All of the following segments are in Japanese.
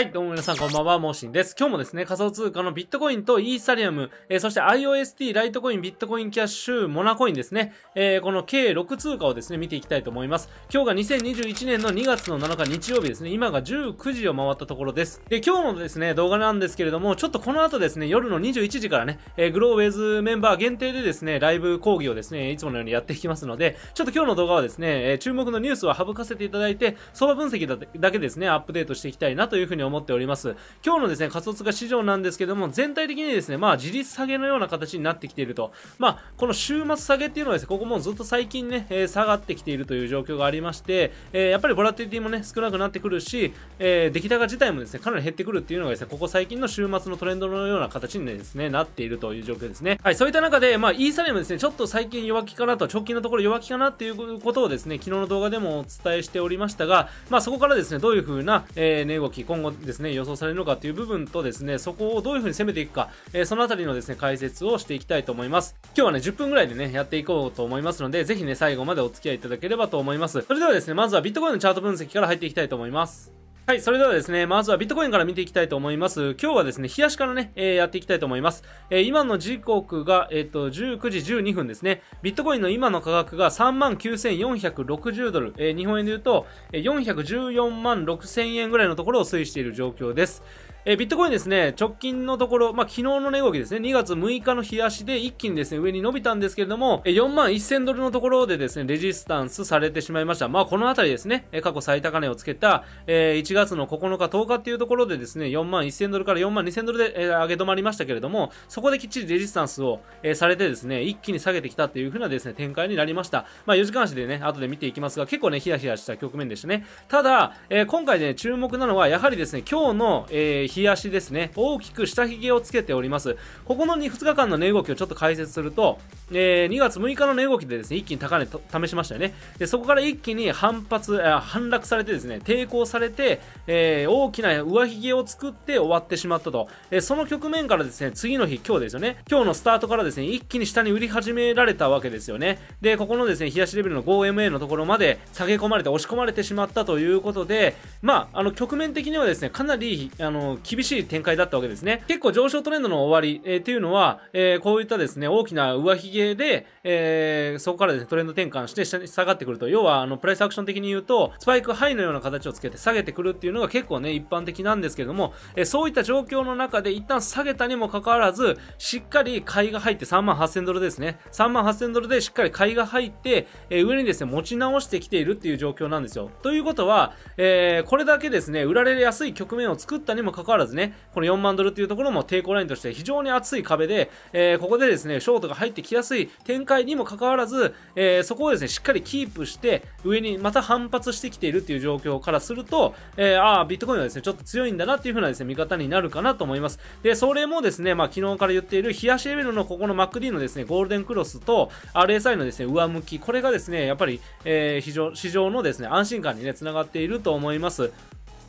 はい、どうも皆さんこんばんは、モーシンです。今日もですね、仮想通貨のビットコインとイーサリアム、えー、そして IOST、ライトコイン、ビットコインキャッシュ、モナコインですね、えー、この計6通貨をですね、見ていきたいと思います。今日が2021年の2月の7日日曜日ですね、今が19時を回ったところです。で、今日のですね、動画なんですけれども、ちょっとこの後ですね、夜の21時からね、えー、グローウェズメンバー限定でですね、ライブ講義をですね、いつものようにやっていきますので、ちょっと今日の動画はですね、え注目のニュースは省かせていただいて、相場分析だけですね、アップデートしていきたいなというふうに思います。思っております。今日のですね、仮想通貨市場なんですけども、全体的にですね、まあ、自立下げのような形になってきていると。まあ、この週末下げっていうのはですね、ここもずっと最近ね、えー、下がってきているという状況がありまして、えー、やっぱりボラティティもね、少なくなってくるし、えー、出来高自体もですね、かなり減ってくるっていうのがですね、ここ最近の週末のトレンドのような形にですね、なっているという状況ですね。はい、そういった中で、まあ、イーサリアムですね、ちょっと最近弱気かなと、直近のところ弱気かなっていうことをですね、昨日の動画でもお伝えしておりましたが、まあ、そこからですね、どういう風な、えー、値動き、今後ですね、予想されるのかという部分とですね、そこをどういう風に攻めていくか、えー、そのあたりのですね、解説をしていきたいと思います。今日はね、10分ぐらいでね、やっていこうと思いますので、ぜひね、最後までお付き合いいただければと思います。それではですね、まずはビットコインのチャート分析から入っていきたいと思います。はい、それではですね、まずはビットコインから見ていきたいと思います。今日はですね、冷やしからね、えー、やっていきたいと思います。えー、今の時刻が、えっ、ー、と、19時12分ですね。ビットコインの今の価格が39,460ドル、え日本円で言うと、414万6000円ぐらいのところを推移している状況です。えー、ビットコインですね、直近のところ、まあ、昨日の値動きですね、2月6日の日足で一気にですね、上に伸びたんですけれども、4万1000ドルのところでですね、レジスタンスされてしまいました。まあ、このあたりですね、過去最高値をつけた、えー、1月の9日、10日っていうところでですね、4万1000ドルから4万2000ドルで、えー、上げ止まりましたけれども、そこできっちりレジスタンスを、えー、されてですね、一気に下げてきたっていう風なですね、展開になりました。まあ、4時間足でね、後で見ていきますが、結構ね、ヒヤヒヤした局面でしたね。ただ、えー、今回ね、注目なのは、やはりですね、今日の、えー日足ですね。大きく下髭をつけております。ここの 2, 2日間の値動きをちょっと解説すると、えー、2月6日の値動きでですね、一気に高値試しましたよね。で、そこから一気に反発、反落されてですね、抵抗されて、えー、大きな上髭を作って終わってしまったと。えー、その局面からですね、次の日、今日ですよね。今日のスタートからですね、一気に下に売り始められたわけですよね。で、ここのですね、冷やしレベルの 5MA のところまで下げ込まれて押し込まれてしまったということで、まあ、あの、局面的にはですね、かなり、あの、厳しい展開だったわけですね。結構上昇トレンドの終わり、えー、っていうのは、えー、こういったですね、大きな上髭で、えー、そこからですね、トレンド転換して下に下がってくると、要はあのプライスアクション的に言うと、スパイクハイのような形をつけて下げてくるっていうのが結構ね、一般的なんですけども、えー、そういった状況の中で一旦下げたにもかかわらず、しっかり買いが入って3万8000ドルですね。3万8000ドルでしっかり買いが入って、えー、上にですね、持ち直してきているっていう状況なんですよ。ということは、えー、これだけですね、売られやすい局面を作ったにもかかわらず、かわらずね、この4万ドルっていうところも抵抗ラインとして非常に厚い壁で、えー、ここでですね、ショートが入ってきやすい展開にもかかわらず、えー、そこをですね、しっかりキープして、上にまた反発してきているっていう状況からすると、えー、ああ、ビットコインはですね、ちょっと強いんだなっていう風なですね、見方になるかなと思います。で、それもですね、まあ、昨日から言っている、冷やしレベルのここの MacD のですね、ゴールデンクロスと RSI のですね、上向き、これがですね、やっぱり、えー、非常、市場のですね、安心感にね、つながっていると思います。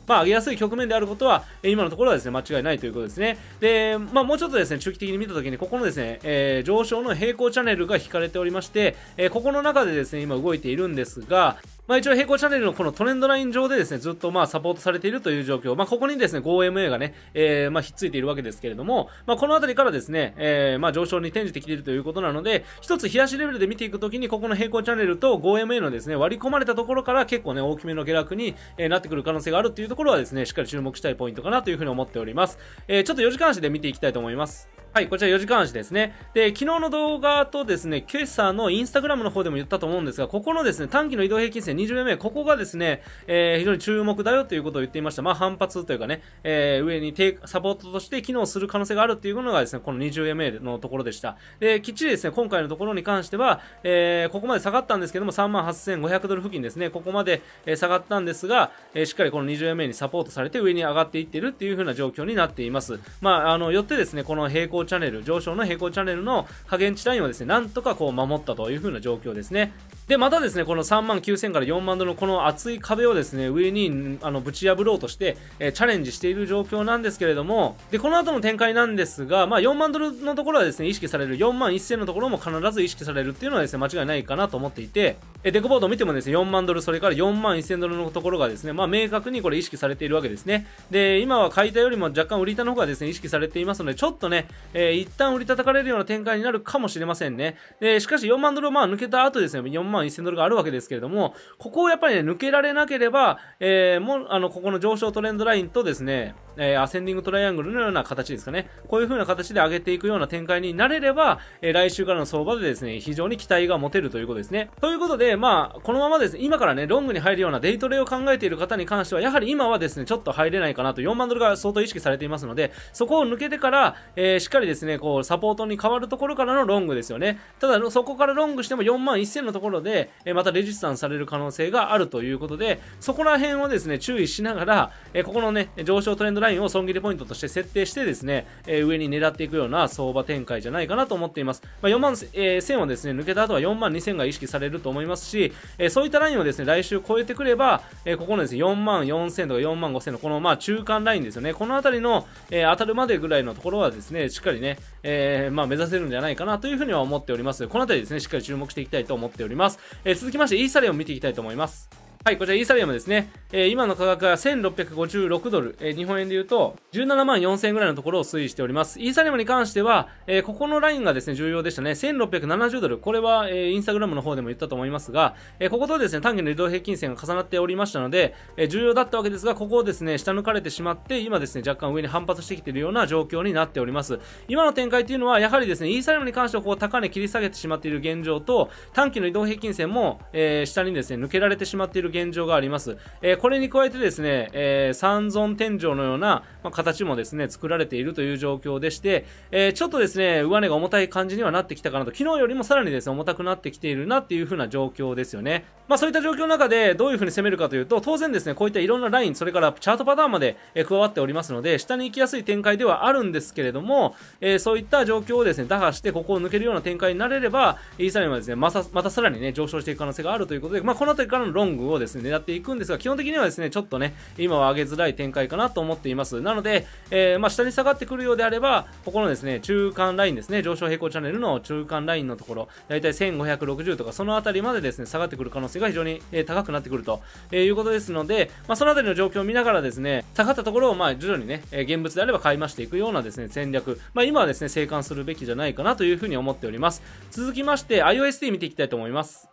まあ、上げやすい局面であることは、え今のところはですね、間違いないということですね。で、まあ、もうちょっとですね、中期的に見たときに、ここのですね、えー、上昇の平行チャンネルが引かれておりまして、えー、ここの中でですね、今動いているんですが、まあ、一応並行チャンネルのこのトレンドライン上でですね、ずっとまあサポートされているという状況。まあ、ここにですね、5MA がね、えー、まあ、ひっついているわけですけれども、まあ、このあたりからですね、えー、まあ、上昇に転じてきているということなので、一つ冷やしレベルで見ていくときに、ここの平行チャンネルと 5MA のですね、割り込まれたところから結構ね、大きめの下落に、えなってくる可能性があるっていうところはですね、しっかり注目したいポイントかなというふうに思っております。えー、ちょっと4時間足で見ていきたいと思います。はい、こちら4時間足ですね。で、昨日の動画とですね、今朝のインスタグラムの方でも言ったと思うんですが、ここのですね、短期の移動平均線20名、ここがですね、えー、非常に注目だよということを言っていました。まあ、反発というかね、えー、上にサポートとして機能する可能性があるっていうのがですね、この 20MA のところでした。で、きっちりですね、今回のところに関しては、えー、ここまで下がったんですけども、38,500ドル付近ですね、ここまで、え下がったんですが、えしっかりこの 20MA にサポートされて上に上がっていってるっていう風な状況になっています。まあ、あの、よってですね、この平行行チャンネル、上昇の平行チャンネルの下限値ラインをですね、なんとかこう守ったという風な状況ですね。で、またですね、この3万9000から4万ドルのこの厚い壁をですね、上にあのぶち破ろうとして、えー、チャレンジしている状況なんですけれども、で、この後の展開なんですが、まあ4万ドルのところはですね、意識される、4万1000のところも必ず意識されるっていうのはですね、間違いないかなと思っていて、えデコボードを見てもですね、4万ドル、それから4万1000ドルのところがですね、まあ、明確にこれ意識されているわけですね。で、今は買い手よりも若干売りたの方がですね、意識されていますので、ちょっとね、えー、一旦売り叩かれるような展開になるかもしれませんね。で、しかし4万ドルをまあ抜けた後ですね、4万1000ドルがあるわけですけれども、ここをやっぱりね、抜けられなければ、えー、もう、あの、ここの上昇トレンドラインとですね、えー、アセンディングトライアングルのような形ですかね。こういう風な形で上げていくような展開になれれば、えー、来週からの相場でですね、非常に期待が持てるということですね。ということで、まあ、このままですね、今からね、ロングに入るようなデイトレを考えている方に関しては、やはり今はですね、ちょっと入れないかなと、4万ドルが相当意識されていますので、そこを抜けてから、えー、しっかりですね、こう、サポートに変わるところからのロングですよね。ただ、そこからロングしても4万1000のところで、えまたレジスタンされる可能性があるということで、そこら辺をですね、注意しながら、えここのね、上昇トレンドラインを損切りポイントとして設定してですね、えー、上に狙っていくような相場展開じゃないかなと思っています。まあ、4万、えー、1000はですね、抜けた後は4万2000が意識されると思いますし、えー、そういったラインをですね、来週超えてくれば、えここのですね、4万4000とか4万5000のこの、まあ、中間ラインですよね。このあたりの、え当たるまでぐらいのところはですね、しっかりね、えまあ、目指せるんじゃないかなというふうには思っております。このあたりですね、しっかり注目していきたいと思っております。え続きまして、イーサリオン見ていきたいと思います。はい、こちらイーサリアムですね。えー、今の価格は1656ドル、えー、日本円で言うと17万4000円ぐらいのところを推移しております。イーサリアムに関しては、えー、ここのラインがですね、重要でしたね。1670ドル。これは、えー、インスタグラムの方でも言ったと思いますが、えこことですね、単元の移動平均線が重なっておりましたので、え重要だったわけですが、ここをですね、下抜かれてしまって、今ですね、若干上に反発してきているような状況になっております。今の展開というのは、やはりですね、イーサリアムに関してはこう高値切り下げてしまっている現状と、短期の移動平均線も、え下にですね、抜けられてしまっている現状があります。えー、これに加えてですね、えー、三尊天井のような、まあ、形もですね、作られているという状況でして、えー、ちょっとですね、上値が重たい感じにはなってきたかなと、昨日よりもさらにですね、重たくなってきているなっていう風な状況ですよね。まあそういった状況の中でどういう風に攻めるかというと、当然ですね、こういったいろんなライン、それからチャートパターンまで、え加わっておりますので、下に行きやすい展開ではあるんですけれども、えそういった状況をですね、打破して、ここを抜けるような展開になれれば、イーサリアムはですね、またさらにね、上昇していく可能性があるということで、まあこの辺りからのロングをですね、狙っていくんですが、基本的にはですね、ちょっとね、今は上げづらい展開かなと思っています。なので、えー、まあ、下に下がってくるようであれば、ここのですね、中間ラインですね、上昇平行チャンネルの中間ラインのところ、だいたい1560とか、その辺りまでですね、下がってくる可能性が非常に、え高くなってくると、えー、いうことですので、まあ、その辺りの状況を見ながらですね、下がったところを、まあ、徐々にね、え現物であれば買い増していくようなですね、戦略、まあ、今はですね、生還するべきじゃないかなというふうに思っております。続きまして、iOST 見ていきたいと思います。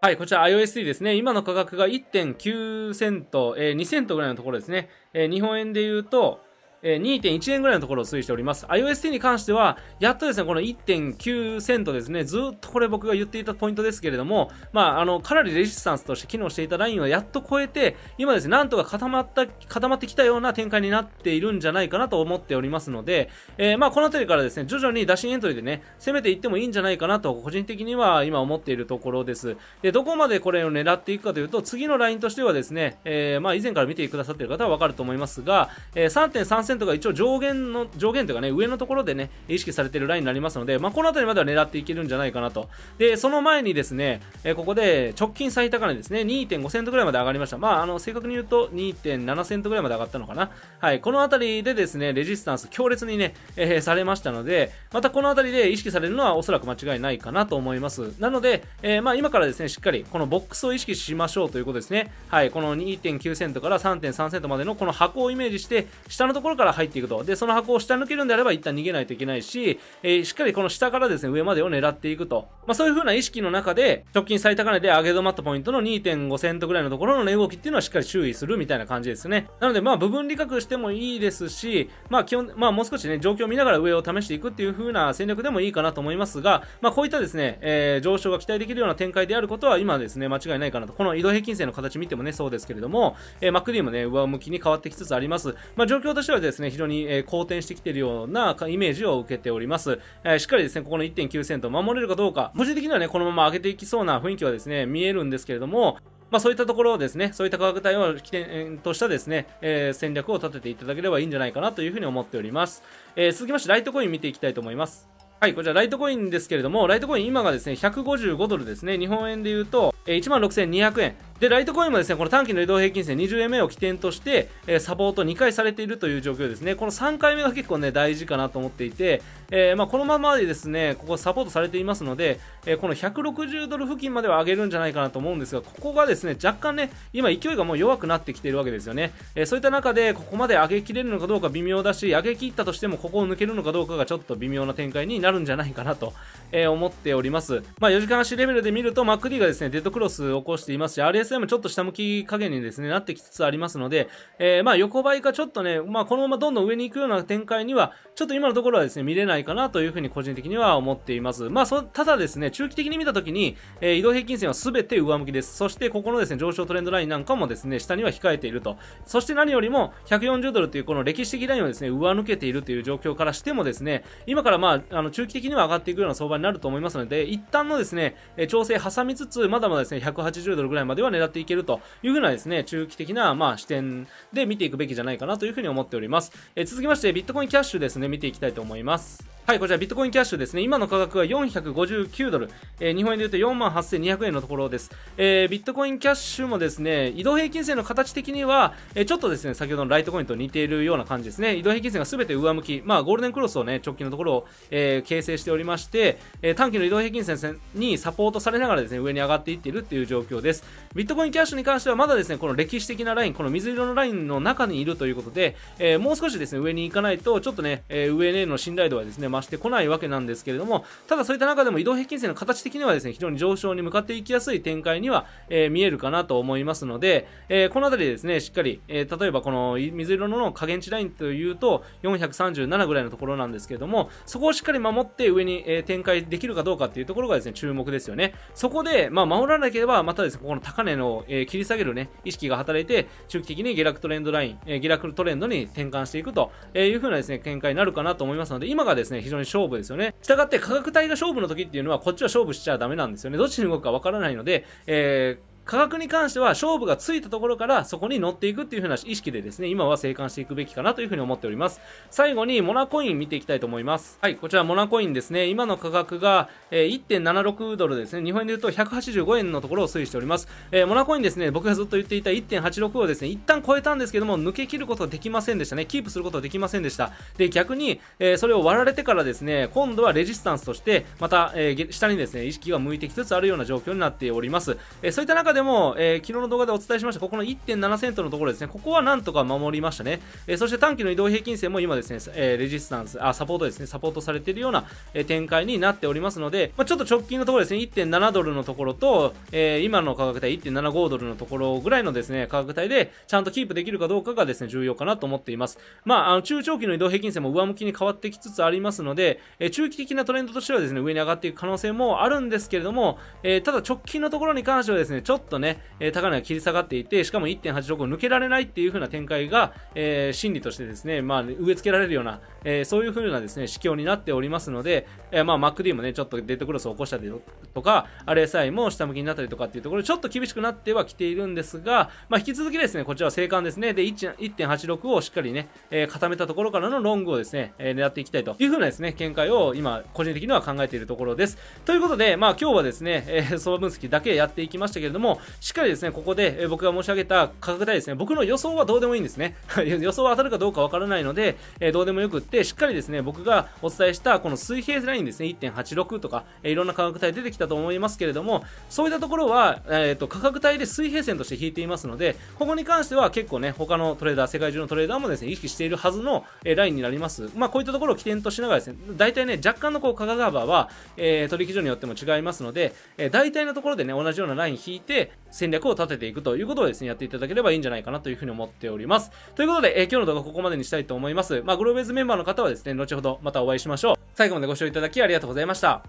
はい、こちら iOSE ですね。今の価格が1.9セント、えー、2セントぐらいのところですね。えー、日本円で言うと、2.1円ぐらいのところを推移しております。iOS10 に関しては、やっとですね、この1.9セントですね、ずっとこれ僕が言っていたポイントですけれども、まあ、あの、かなりレジスタンスとして機能していたラインをやっと超えて、今ですね、なんとか固まった、固まってきたような展開になっているんじゃないかなと思っておりますので、えー、まあ、この辺りからですね、徐々に打診エントリーでね、攻めていってもいいんじゃないかなと、個人的には今思っているところです。で、どこまでこれを狙っていくかというと、次のラインとしてはですね、えー、まあ、以前から見てくださっている方はわかると思いますが、えー、3.3が一応上限の、上限というかね、上のところでね、意識されてるラインになりますので、まあ、この辺りまでは狙っていけるんじゃないかなと。で、その前にですね、えここで直近最高値ですね、2.5セントぐらいまで上がりました。まあ、あの、正確に言うと2.7セントぐらいまで上がったのかな。はい、この辺りでですね、レジスタンス強烈にね、えー、されましたので、またこの辺りで意識されるのはおそらく間違いないかなと思います。なので、えー、まあ、今からですね、しっかりこのボックスを意識しましょうということですね。はい、この2.9セントから3.3セントまでのこの箱をイメージして、下のところから入っていくと。で、その箱を下抜けるんであれば一旦逃げないといけないし、えー、しっかりこの下からですね、上までを狙っていくと。まあ、そういう風な意識の中で、直近最高値で上げ止まったポイントの2.5セントぐらいのところの値動きっていうのはしっかり注意するみたいな感じですね。なので、まあ、部分利確してもいいですし、まあ、基本、まあ、もう少しね、状況を見ながら上を試していくっていう風な戦略でもいいかなと思いますが、まあ、こういったですね、えー、上昇が期待できるような展開であることは今ですね、間違いないかなと。この移動平均線の形見てもね、そうですけれども、えー、クリー d もね、上向きに変わってきつつあります。まあ、状況としてはですねですね、非常に、えー、好転してきているようなイメージを受けております。えー、しっかりですね、ここの1.9セント守れるかどうか、文字的にはね、このまま上げていきそうな雰囲気はですね、見えるんですけれども、まあそういったところをですね、そういった価格帯を起点としたですね、えー、戦略を立てていただければいいんじゃないかなというふうに思っております。えー、続きまして、ライトコイン見ていきたいと思います。はい、こちらライトコインですけれども、ライトコイン今がですね、155ドルですね、日本円で言うと、え16,200円。で、ライトコインもですね、この短期の移動平均線 20MA を起点として、えー、サポート2回されているという状況ですね。この3回目が結構ね、大事かなと思っていて、えー、まあ、このままでですね、ここサポートされていますので、えー、この160ドル付近までは上げるんじゃないかなと思うんですが、ここがですね、若干ね、今勢いがもう弱くなってきているわけですよね。えそういった中で、ここまで上げきれるのかどうか微妙だし、上げきったとしてもここを抜けるのかどうかがちょっと微妙な展開になるんじゃないかなと、え思っております。まあ、4時間足レベルで見ると、MacD がですね、デッドクロスを起こしていますし、RS RSI もちょっと下向き加減にですね、なってきつつありますので、えー、まあ横ばいかちょっとね、まあこのままどんどん上に行くような展開には、ちょっと今のところはですね、見れないかなというふうに個人的には思っています。まあそ、ただですね、中期的に見たときに、えー、移動平均線は全て上向きです。そしてここのですね、上昇トレンドラインなんかもですね、下には控えていると。そして何よりも、140ドルというこの歴史的ラインをですね、上抜けているという状況からしてもですね、今からまあ、あの中期的には上がっていくような相場になると思いますので、一旦のですね、調整挟みつつ、まだまだですね、180ドルぐらいまではね、狙っていけるというふうなですね、中期的な、まあ、視点で見ていくべきじゃないかなというふうに思っております。え続きまして、ビットコインキャッシュですね、見ていきたいと思います。はい、こちらビットコインキャッシュですね。今の価格は459ドル。えー、日本円で言うと48,200円のところです。えー、ビットコインキャッシュもですね、移動平均線の形的には、えー、ちょっとですね、先ほどのライトコインと似ているような感じですね。移動平均線が全て上向き、まあ、ゴールデンクロスをね、直近のところを、え形成しておりまして、え短期の移動平均線にサポートされながらですね、上に上がっていっているっていう状況です。ビットコインキャッシュに関してはまだですね、この歴史的なライン、この水色のラインの中にいるということで、えもう少しですね、上に行かないと、ちょっとね、えー、上への信頼度はですね、増してこないわけなんですけれども、ただそういった中でも移動平均線の形的にはですね、非常に上昇に向かっていきやすい展開には、えー、見えるかなと思いますので、えー、この辺りですね、しっかり、えー、例えばこの水色の下限値ラインというと、437ぐらいのところなんですけれども、そこをしっかり守って上に、え展開できるかどうかっていうところがですね、注目ですよね。そこで、まあ、守らなければ、またですね、ここの高値の、え切り下げるね、意識が働いて、中期的に下落トレンドライン、え下落トレンドに転換していくというふうなですね、展開になるかなと思いますので、今がですね、非常に勝負ですよね。したがって価格帯が勝負の時っていうのはこっちは勝負しちゃダメなんですよね。どっちに動くかわからないので、えー価格に関しては勝負がついたところからそこに乗っていくっていう風な意識でですね、今は生還していくべきかなという風に思っております。最後にモナコイン見ていきたいと思います。はい、こちらモナコインですね、今の価格が、え1.76ドルですね、日本で言うと185円のところを推移しております。えー、モナコインですね、僕がずっと言っていた1.86をですね、一旦超えたんですけども、抜け切ることはできませんでしたね。キープすることはできませんでした。で、逆に、えー、それを割られてからですね、今度はレジスタンスとして、また、えー、下にですね、意識が向いてきつつあるような状況になっております。えそういった中ででも、えー、昨日の動画でお伝えしました、ここの1.7セントのところですね、ここはなんとか守りましたね。えー、そして短期の移動平均線も今ですね、えー、レジスタンス、あ、サポートですね、サポートされているような、え展開になっておりますので、まあ、ちょっと直近のところですね、1.7ドルのところと、え今の価格帯1.75ドルのところぐらいのですね、価格帯でちゃんとキープできるかどうかがですね、重要かなと思っています。まあ、あの、中長期の移動平均線も上向きに変わってきつつありますので、え中期的なトレンドとしてはですね、上に上がっていく可能性もあるんですけれども、えただ直近のところに関してはですね、ちょっとね、え高値が切り下がっていて、しかも1.86を抜けられないっていう風な展開が、えー、心理としてですね、まあ、植え付けられるような、えー、そういう風なですね、市況になっておりますので、えー、まあ、MacD もね、ちょっとデッドクロスを起こしたりとか、RSI も下向きになったりとかっていうところちょっと厳しくなってはきているんですが、まあ、引き続きですね、こちらは静観ですね、で、1.86をしっかりね、え固めたところからのロングをですね、え狙っていきたいという風なですね、見解を今、個人的には考えているところです。ということで、まあ、今日はですね、え相場分析だけやっていきましたけれども、しっかりですね、ここで僕が申し上げた価格帯ですね、僕の予想はどうでもいいんですね。予想は当たるかどうかわからないので、えどうでもよくって、しっかりですね、僕がお伝えしたこの水平ラインですね、1.86とか、えいろんな価格帯出てきたと思いますけれども、そういったところは、えー、と価格帯で水平線として引いていますので、ここに関しては結構ね、他のトレーダー、世界中のトレーダーもですね、意識しているはずの、えラインになります。まあ、こういったところを起点としながらですね、大体ね、若干のこう価格幅は、えー、取引所によっても違いますので、えー、大体のところでね、同じようなライン引いて、戦略を立てていくということをですね、やっていただければいいんじゃないかなというふうに思っております。ということで、えー、今日の動画ここまでにしたいと思います。まあ、グローベーズメンバーの方はですね、後ほどまたお会いしましょう。最後までご視聴いただきありがとうございました。